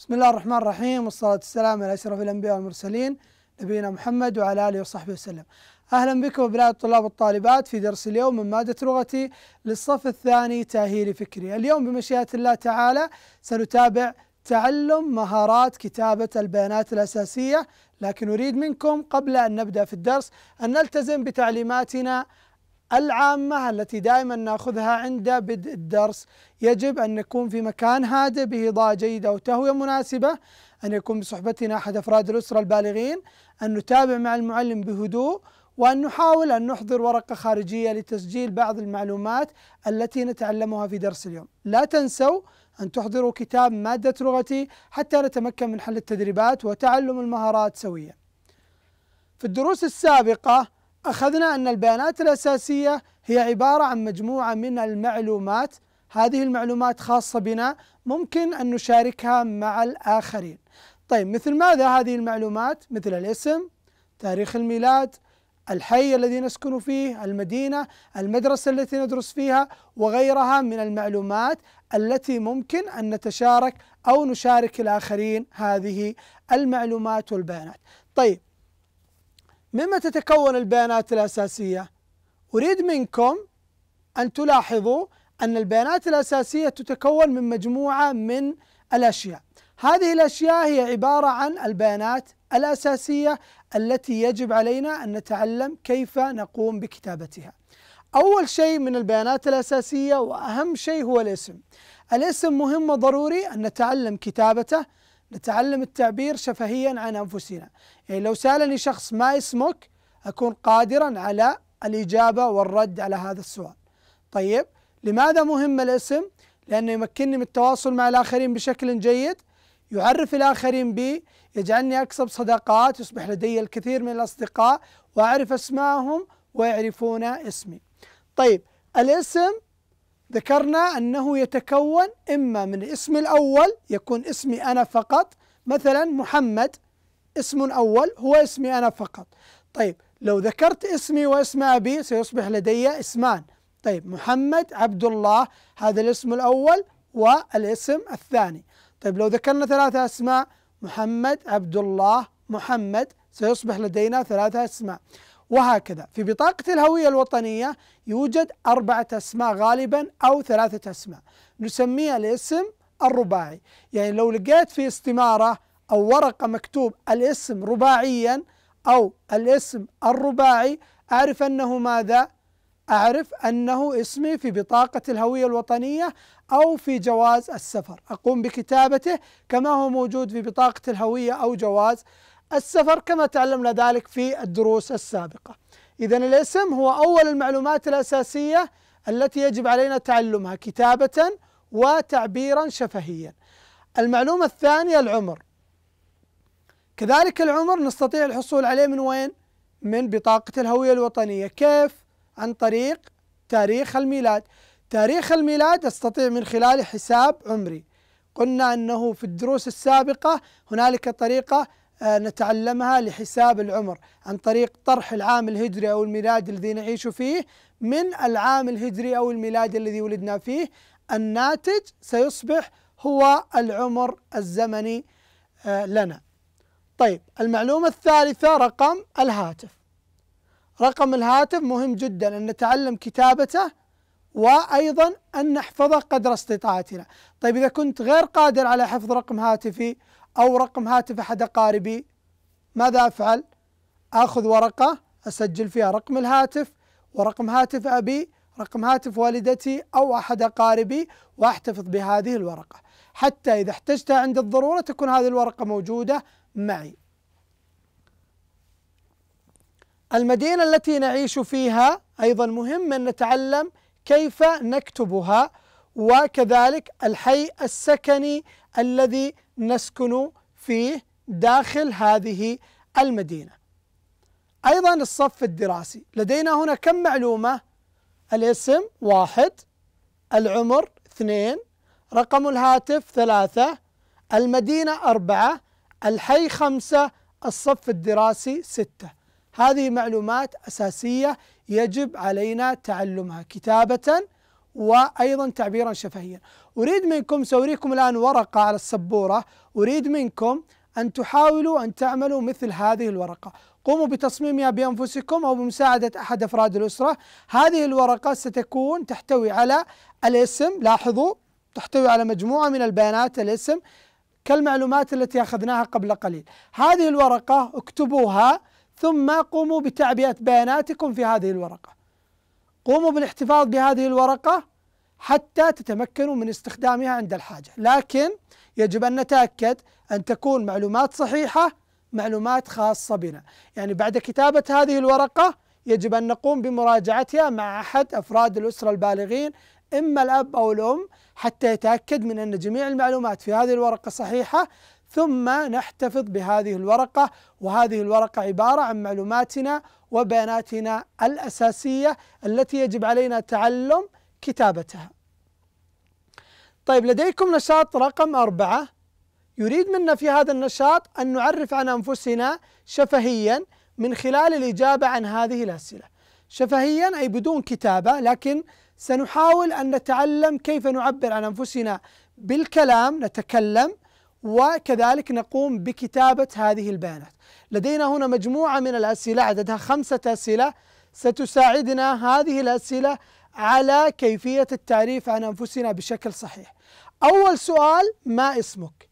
بسم الله الرحمن الرحيم والصلاة والسلام على أشرف الأنبياء والمرسلين نبينا محمد وعلى آله وصحبه وسلم أهلا بكم أبناء الطلاب والطالبات في درس اليوم من مادة لغتي للصف الثاني تأهيلي فكري اليوم بمشيئة الله تعالى سنتابع تعلم مهارات كتابة البيانات الأساسية لكن أريد منكم قبل أن نبدأ في الدرس أن نلتزم بتعليماتنا العامة التي دائما ناخذها عند بدء الدرس يجب أن نكون في مكان هادئ بإضاءة جيدة وتهوية مناسبة أن يكون بصحبتنا أحد أفراد الأسرة البالغين أن نتابع مع المعلم بهدوء وأن نحاول أن نحضر ورقة خارجية لتسجيل بعض المعلومات التي نتعلمها في درس اليوم لا تنسوا أن تحضروا كتاب مادة لغتي حتى نتمكن من حل التدريبات وتعلم المهارات سويا في الدروس السابقة أخذنا أن البيانات الأساسية هي عبارة عن مجموعة من المعلومات هذه المعلومات خاصة بنا ممكن أن نشاركها مع الآخرين طيب مثل ماذا هذه المعلومات مثل الاسم تاريخ الميلاد الحي الذي نسكن فيه المدينة المدرسة التي ندرس فيها وغيرها من المعلومات التي ممكن أن نتشارك أو نشارك الآخرين هذه المعلومات والبيانات طيب مما تتكون البيانات الأساسية أريد منكم أن تلاحظوا أن البيانات الأساسية تتكون من مجموعة من الأشياء هذه الأشياء هي عبارة عن البيانات الأساسية التي يجب علينا أن نتعلم كيف نقوم بكتابتها أول شيء من البيانات الأساسية وأهم شيء هو الاسم الاسم مهم وضروري أن نتعلم كتابته نتعلم التعبير شفهيا عن أنفسنا يعني لو سألني شخص ما اسمك أكون قادرا على الإجابة والرد على هذا السؤال طيب لماذا مهم الاسم؟ لأنه يمكنني من التواصل مع الآخرين بشكل جيد يعرف الآخرين بي يجعلني أكسب صداقات يصبح لدي الكثير من الأصدقاء وأعرف أسماءهم ويعرفون اسمي طيب الاسم ذكرنا أنه يتكون إما من الاسم الأول يكون اسمي أنا فقط مثلا محمد اسم أول هو اسمي أنا فقط طيب لو ذكرت اسمي واسم أبي سيصبح لدي اسمان طيب محمد عبد الله هذا الاسم الأول والاسم الثاني طيب لو ذكرنا ثلاثة أسماء محمد عبد الله محمد سيصبح لدينا ثلاثة أسماء وهكذا في بطاقة الهوية الوطنية يوجد أربعة أسماء غالبا أو ثلاثة أسماء نسميها الاسم الرباعي يعني لو لقيت في استمارة أو ورقة مكتوب الاسم رباعيا أو الاسم الرباعي أعرف أنه ماذا؟ أعرف أنه اسمي في بطاقة الهوية الوطنية أو في جواز السفر أقوم بكتابته كما هو موجود في بطاقة الهوية أو جواز السفر كما تعلمنا ذلك في الدروس السابقة إذا الاسم هو أول المعلومات الأساسية التي يجب علينا تعلمها كتابة وتعبيرا شفهيا المعلومة الثانية العمر كذلك العمر نستطيع الحصول عليه من وين؟ من بطاقة الهوية الوطنية كيف؟ عن طريق تاريخ الميلاد تاريخ الميلاد استطيع من خلال حساب عمري قلنا انه في الدروس السابقه هنالك طريقه آه، نتعلمها لحساب العمر عن طريق طرح العام الهجري أو الميلادي الذي نعيش فيه من العام الهجري أو الميلادي الذي ولدنا فيه الناتج سيصبح هو العمر الزمني آه، لنا طيب المعلومة الثالثة رقم الهاتف رقم الهاتف مهم جدا أن نتعلم كتابته وأيضا أن نحفظه قدر استطاعتنا طيب إذا كنت غير قادر على حفظ رقم هاتفي أو رقم هاتف أحد أقاربي ماذا أفعل؟ آخذ ورقة أسجل فيها رقم الهاتف ورقم هاتف أبي رقم هاتف والدتي أو أحد أقاربي وأحتفظ بهذه الورقة حتى إذا احتجتها عند الضرورة تكون هذه الورقة موجودة معي المدينة التي نعيش فيها أيضا مهم أن نتعلم كيف نكتبها وكذلك الحي السكني الذي نسكن فيه داخل هذه المدينة أيضا الصف الدراسي لدينا هنا كم معلومة الاسم واحد العمر اثنين رقم الهاتف ثلاثة المدينة أربعة الحي خمسة الصف الدراسي ستة هذه معلومات أساسية يجب علينا تعلمها كتابة وأيضا تعبيرا شفهيا أريد منكم سأريكم الآن ورقة على السبورة أريد منكم أن تحاولوا أن تعملوا مثل هذه الورقة قوموا بتصميمها بأنفسكم أو بمساعدة أحد أفراد الأسرة هذه الورقة ستكون تحتوي على الاسم لاحظوا تحتوي على مجموعة من البيانات الاسم كالمعلومات التي أخذناها قبل قليل هذه الورقة اكتبوها ثم قوموا بتعبئة بياناتكم في هذه الورقة قوموا بالاحتفاظ بهذه الورقة حتى تتمكنوا من استخدامها عند الحاجة لكن يجب أن نتأكد أن تكون معلومات صحيحة معلومات خاصة بنا يعني بعد كتابة هذه الورقة يجب أن نقوم بمراجعتها مع أحد أفراد الأسرة البالغين إما الأب أو الأم حتى يتأكد من أن جميع المعلومات في هذه الورقة صحيحة ثم نحتفظ بهذه الورقة وهذه الورقة عبارة عن معلوماتنا وبياناتنا الأساسية التي يجب علينا تعلم كتابتها. طيب لديكم نشاط رقم أربعة يريد منا في هذا النشاط أن نعرف عن أنفسنا شفهيا من خلال الإجابة عن هذه الأسئلة. شفهيا أي بدون كتابة لكن سنحاول أن نتعلم كيف نعبر عن أنفسنا بالكلام نتكلم وكذلك نقوم بكتابة هذه البيانات لدينا هنا مجموعة من الأسئلة عددها خمسة أسئلة ستساعدنا هذه الأسئلة على كيفية التعريف عن أنفسنا بشكل صحيح أول سؤال ما اسمك؟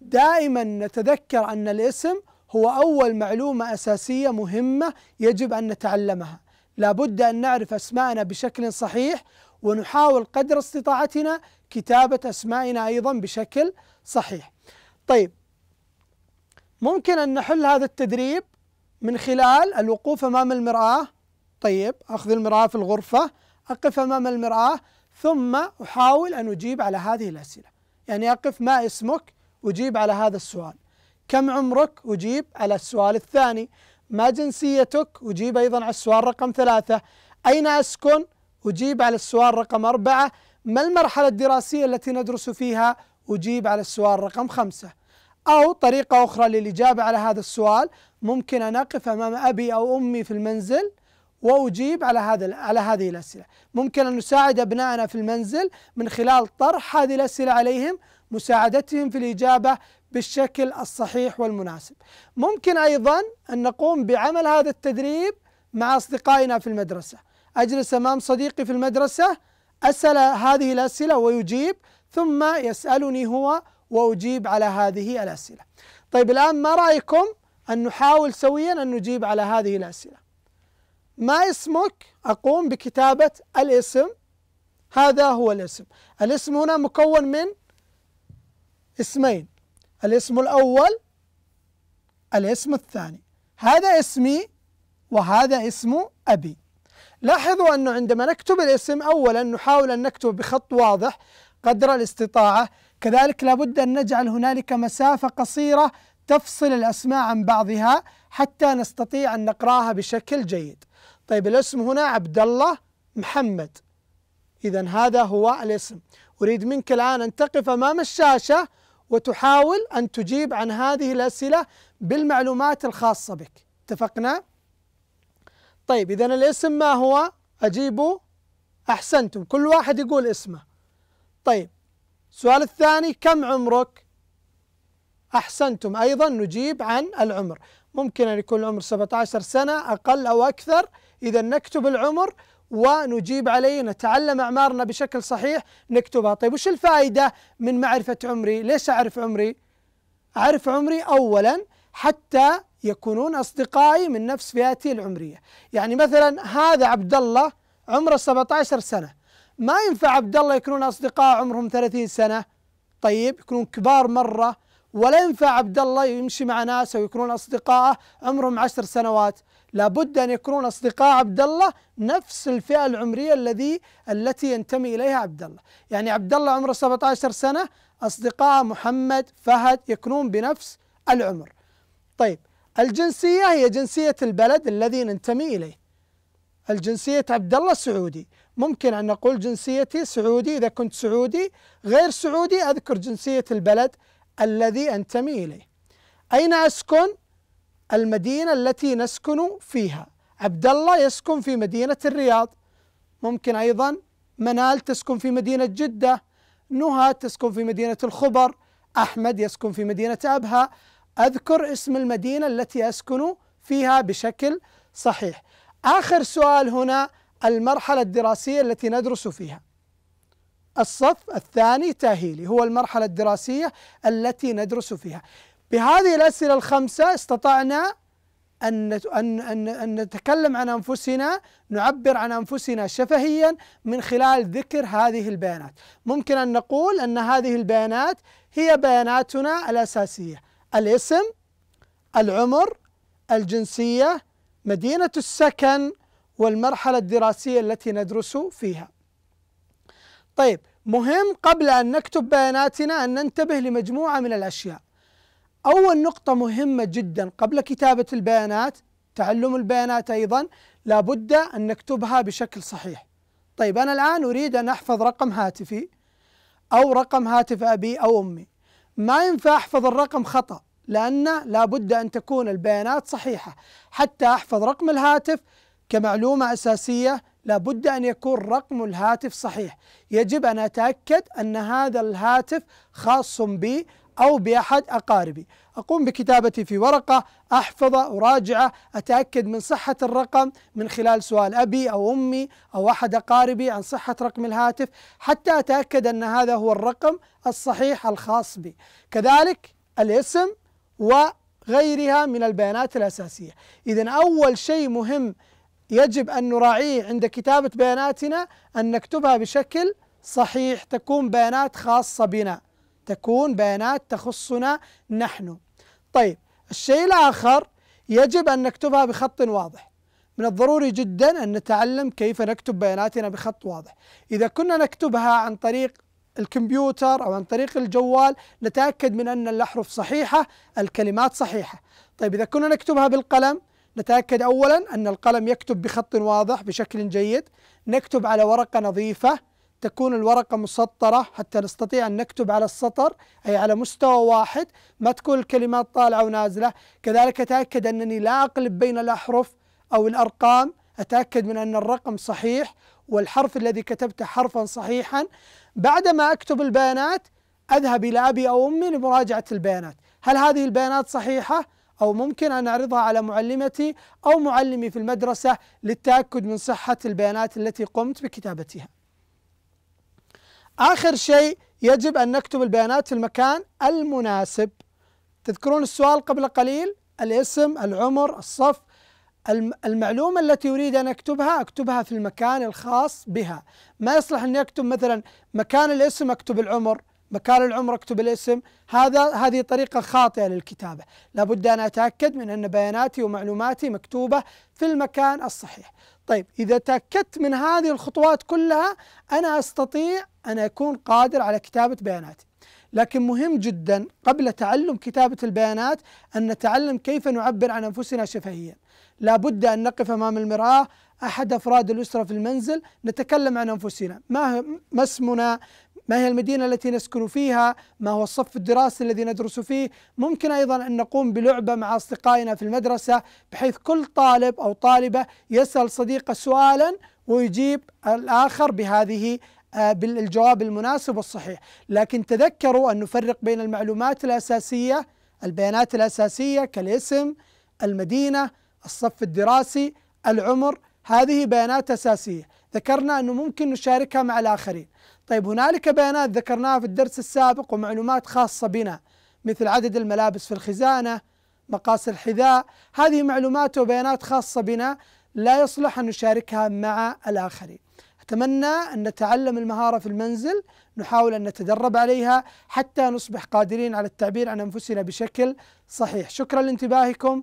دائما نتذكر أن الاسم هو أول معلومة أساسية مهمة يجب أن نتعلمها لابد أن نعرف أسماءنا بشكل صحيح ونحاول قدر استطاعتنا كتابة أسمائنا أيضا بشكل صحيح طيب ممكن أن نحل هذا التدريب من خلال الوقوف أمام المرآة طيب أخذ المرآة في الغرفة أقف أمام المرآة ثم أحاول أن أجيب على هذه الأسئلة يعني أقف ما اسمك أجيب على هذا السؤال كم عمرك أجيب على السؤال الثاني ما جنسيتك أجيب أيضا على السؤال رقم ثلاثة أين أسكن أجيب على السؤال رقم أربعة ما المرحلة الدراسية التي ندرس فيها أجيب على السؤال رقم خمسة أو طريقة أخرى للإجابة على هذا السؤال ممكن أن أقف أمام أبي أو أمي في المنزل وأجيب على هذا على هذه الأسئلة ممكن أن نساعد أبنائنا في المنزل من خلال طرح هذه الأسئلة عليهم مساعدتهم في الإجابة بالشكل الصحيح والمناسب ممكن أيضا أن نقوم بعمل هذا التدريب مع أصدقائنا في المدرسة أجلس أمام صديقي في المدرسة أسأل هذه الأسئلة ويجيب ثم يسألني هو وأجيب على هذه الأسئلة طيب الآن ما رأيكم أن نحاول سويا أن نجيب على هذه الأسئلة ما اسمك أقوم بكتابة الاسم هذا هو الاسم الاسم هنا مكون من اسمين الاسم الأول الاسم الثاني هذا اسمي وهذا اسم أبي لاحظوا أنه عندما نكتب الاسم أولا نحاول أن نكتب بخط واضح قدر الاستطاعة كذلك لابد أن نجعل هنالك مسافة قصيرة تفصل الأسماء عن بعضها حتى نستطيع أن نقراها بشكل جيد طيب الاسم هنا عبد الله محمد إذا هذا هو الاسم أريد منك الآن أن تقف أمام الشاشة وتحاول أن تجيب عن هذه الأسئلة بالمعلومات الخاصة بك اتفقنا؟ طيب إذا الاسم ما هو أجيبوا أحسنتم كل واحد يقول اسمه طيب السؤال الثاني كم عمرك أحسنتم أيضا نجيب عن العمر ممكن أن يكون العمر 17 سنة أقل أو أكثر إذا نكتب العمر ونجيب عليه نتعلم أعمارنا بشكل صحيح نكتبها طيب وش الفائدة من معرفة عمري ليش أعرف عمري أعرف عمري أولا حتى يكونون أصدقائي من نفس فئتي العمرية يعني مثلا هذا عبد الله عمره 17 سنة ما ينفع عبد الله يكونون أصدقاء عمرهم 30 سنة طيب يكونون كبار مرة ولا ينفع عبد الله يمشي مع ناس أو يكونون أصدقاء عمرهم 10 سنوات لابد أن يكونون أصدقاء عبد الله نفس الفئة العمرية الذي التي ينتمي إليها عبد الله يعني عبد الله عمره 17 سنة أصدقاء محمد فهد يكونون بنفس العمر طيب الجنسية هي جنسية البلد الذي ننتمي إليه الجنسية عبد الله سعودي ممكن أن نقول جنسيتي سعودي إذا كنت سعودي غير سعودي أذكر جنسية البلد الذي أنتمي إليه أين أسكن؟ المدينة التي نسكن فيها عبد الله يسكن في مدينة الرياض ممكن أيضا منال تسكن في مدينة جدة نهى تسكن في مدينة الخبر أحمد يسكن في مدينة أبها أذكر اسم المدينة التي أسكن فيها بشكل صحيح آخر سؤال هنا المرحلة الدراسية التي ندرس فيها الصف الثاني تاهيلي هو المرحلة الدراسية التي ندرس فيها بهذه الأسئلة الخمسة استطعنا أن أن نتكلم عن أنفسنا نعبر عن أنفسنا شفهيا من خلال ذكر هذه البيانات ممكن أن نقول أن هذه البيانات هي بياناتنا الأساسية الاسم العمر الجنسية مدينة السكن والمرحلة الدراسية التي ندرس فيها طيب مهم قبل أن نكتب بياناتنا أن ننتبه لمجموعة من الأشياء أول نقطة مهمة جدا قبل كتابة البيانات تعلم البيانات أيضا لابد أن نكتبها بشكل صحيح طيب أنا الآن أريد أن أحفظ رقم هاتفي أو رقم هاتف أبي أو أمي ما ينفع أحفظ الرقم خطأ لأن لابد أن تكون البيانات صحيحة حتى أحفظ رقم الهاتف كمعلومة أساسية لابد أن يكون رقم الهاتف صحيح يجب أن أتأكد أن هذا الهاتف خاص بي أو بأحد أقاربي أقوم بكتابتي في ورقة أحفظه أراجعه أتأكد من صحة الرقم من خلال سؤال أبي أو أمي أو أحد أقاربي عن صحة رقم الهاتف حتى أتأكد أن هذا هو الرقم الصحيح الخاص بي كذلك الاسم وغيرها من البيانات الأساسية إذا أول شيء مهم يجب أن نراعيه عند كتابة بياناتنا أن نكتبها بشكل صحيح تكون بيانات خاصة بنا تكون بيانات تخصنا نحن طيب الشيء الآخر يجب أن نكتبها بخط واضح من الضروري جدا أن نتعلم كيف نكتب بياناتنا بخط واضح إذا كنا نكتبها عن طريق الكمبيوتر أو عن طريق الجوال نتأكد من أن الأحرف صحيحة الكلمات صحيحة طيب إذا كنا نكتبها بالقلم نتأكد أولا أن القلم يكتب بخط واضح بشكل جيد نكتب على ورقة نظيفة تكون الورقة مسطرة حتى نستطيع أن نكتب على السطر أي على مستوى واحد ما تكون الكلمات طالعة ونازلة كذلك أتأكد أنني لا أقلب بين الأحرف أو الأرقام أتأكد من أن الرقم صحيح والحرف الذي كتبته حرفا صحيحا بعدما أكتب البيانات أذهب إلى أبي أو أمي لمراجعة البيانات هل هذه البيانات صحيحة أو ممكن أن أعرضها على معلمتي أو معلمي في المدرسة للتأكد من صحة البيانات التي قمت بكتابتها آخر شيء يجب أن نكتب البيانات في المكان المناسب تذكرون السؤال قبل قليل الاسم العمر الصف المعلومة التي أريد أن أكتبها أكتبها في المكان الخاص بها ما يصلح أني أكتب مثلا مكان الاسم أكتب العمر مكان العمر أكتب الاسم هذا هذه طريقة خاطئة للكتابة لابد أن أتأكد من أن بياناتي ومعلوماتي مكتوبة في المكان الصحيح طيب إذا تأكدت من هذه الخطوات كلها أنا أستطيع أن أكون قادر على كتابة بياناتي لكن مهم جدا قبل تعلم كتابة البيانات أن نتعلم كيف نعبر عن أنفسنا شفهياً لابد أن نقف أمام المرآة أحد أفراد الأسرة في المنزل نتكلم عن أنفسنا ما, ما اسمنا ما هي المدينة التي نسكن فيها ما هو الصف الدراسي الذي ندرس فيه ممكن أيضا أن نقوم بلعبة مع أصدقائنا في المدرسة بحيث كل طالب أو طالبة يسأل صديقه سؤالا ويجيب الآخر بهذه آه، بالجواب المناسب والصحيح لكن تذكروا أن نفرق بين المعلومات الأساسية البيانات الأساسية كالاسم المدينة الصف الدراسي العمر هذه بيانات أساسية ذكرنا أنه ممكن نشاركها مع الآخرين طيب هنالك بيانات ذكرناها في الدرس السابق ومعلومات خاصة بنا مثل عدد الملابس في الخزانة مقاس الحذاء هذه معلومات وبيانات خاصة بنا لا يصلح أن نشاركها مع الآخرين أتمنى أن نتعلم المهارة في المنزل نحاول أن نتدرب عليها حتى نصبح قادرين على التعبير عن أنفسنا بشكل صحيح شكرا لانتباهكم